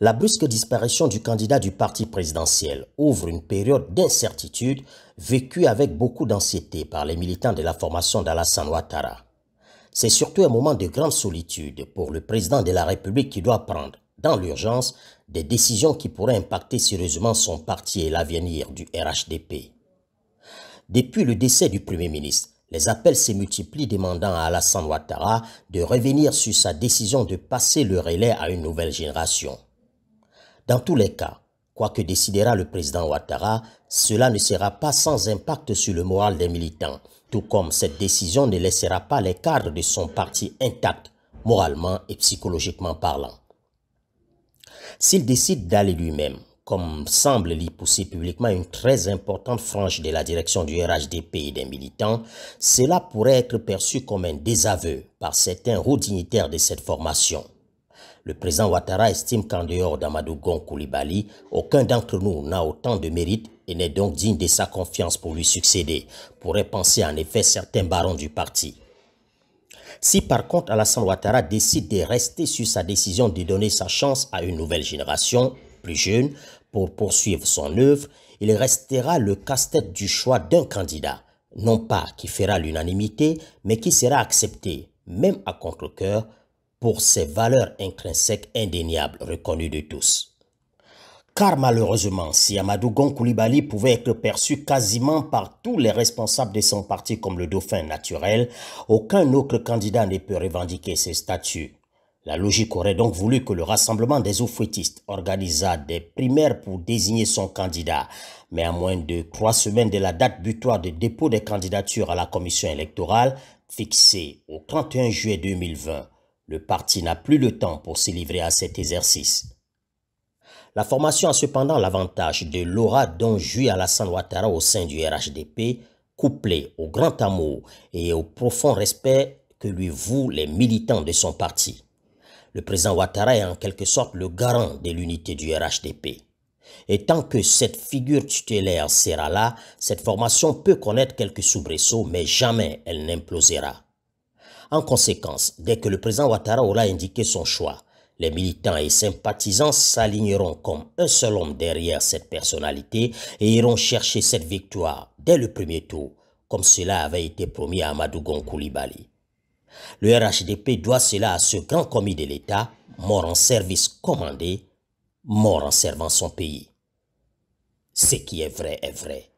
la brusque disparition du candidat du parti présidentiel ouvre une période d'incertitude vécue avec beaucoup d'anxiété par les militants de la formation d'Alassane Ouattara. C'est surtout un moment de grande solitude pour le président de la République qui doit prendre, dans l'urgence, des décisions qui pourraient impacter sérieusement son parti et l'avenir du RHDP. Depuis le décès du Premier ministre, les appels se multiplient demandant à Alassane Ouattara de revenir sur sa décision de passer le relais à une nouvelle génération. Dans tous les cas, quoi que décidera le président Ouattara, cela ne sera pas sans impact sur le moral des militants, tout comme cette décision ne laissera pas les cadres de son parti intacts, moralement et psychologiquement parlant. S'il décide d'aller lui-même, comme semble l'y pousser publiquement une très importante frange de la direction du RHDP et des militants, cela pourrait être perçu comme un désaveu par certains hauts dignitaires de cette formation. Le président Ouattara estime qu'en dehors d'Amadou Gon Koulibaly, aucun d'entre nous n'a autant de mérite et n'est donc digne de sa confiance pour lui succéder, pourrait penser en effet certains barons du parti. Si par contre Alassane Ouattara décide de rester sur sa décision de donner sa chance à une nouvelle génération, plus jeune, pour poursuivre son œuvre, il restera le casse-tête du choix d'un candidat, non pas qui fera l'unanimité, mais qui sera accepté, même à contre-coeur, pour ses valeurs intrinsèques indéniables reconnues de tous. Car malheureusement, si Amadou Gon pouvait être perçu quasiment par tous les responsables de son parti comme le dauphin naturel, aucun autre candidat ne peut revendiquer ce statut. La logique aurait donc voulu que le Rassemblement des Oufouettistes organisât des primaires pour désigner son candidat. Mais à moins de trois semaines de la date butoir de dépôt des candidatures à la commission électorale, fixée au 31 juillet 2020, le parti n'a plus le temps pour se livrer à cet exercice. La formation a cependant l'avantage de l'aura dont jouit Alassane Ouattara au sein du RHDP, couplée au grand amour et au profond respect que lui vouent les militants de son parti. Le président Ouattara est en quelque sorte le garant de l'unité du RHDP. Et tant que cette figure tutélaire sera là, cette formation peut connaître quelques soubresauts, mais jamais elle n'implosera. En conséquence, dès que le président Ouattara aura indiqué son choix, les militants et sympathisants s'aligneront comme un seul homme derrière cette personnalité et iront chercher cette victoire dès le premier tour, comme cela avait été promis à Amadougon Koulibaly. Le RHDP doit cela à ce grand commis de l'État, mort en service commandé, mort en servant son pays. Ce qui est vrai est vrai.